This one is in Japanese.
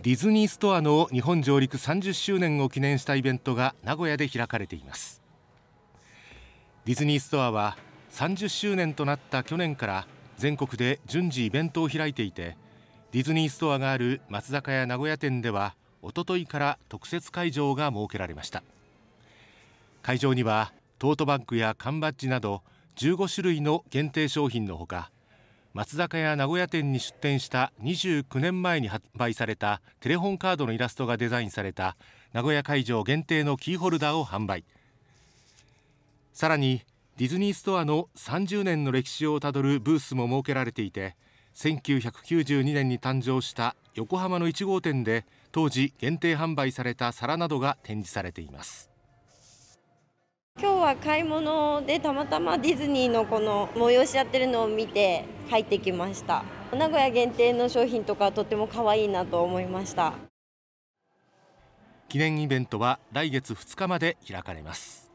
ディズニーストアの日本上陸30周年を記念したイベントが名古屋で開かれていますディズニーストアは30周年となった去年から全国で順次イベントを開いていてディズニーストアがある松坂屋名古屋店ではおとといから特設会場が設けられました会場にはトートバッグや缶バッジなど15種類の限定商品のほか松坂屋名古屋店に出店した29年前に発売されたテレホンカードのイラストがデザインされた名古屋会場限定のキーホルダーを販売さらにディズニーストアの30年の歴史をたどるブースも設けられていて1992年に誕生した横浜の1号店で当時限定販売された皿などが展示されています今日は買い物でたまたまディズニーのこの催しやってるのを見て入ってきました名古屋限定の商品とかとても可愛いなと思いました記念イベントは来月2日まで開かれます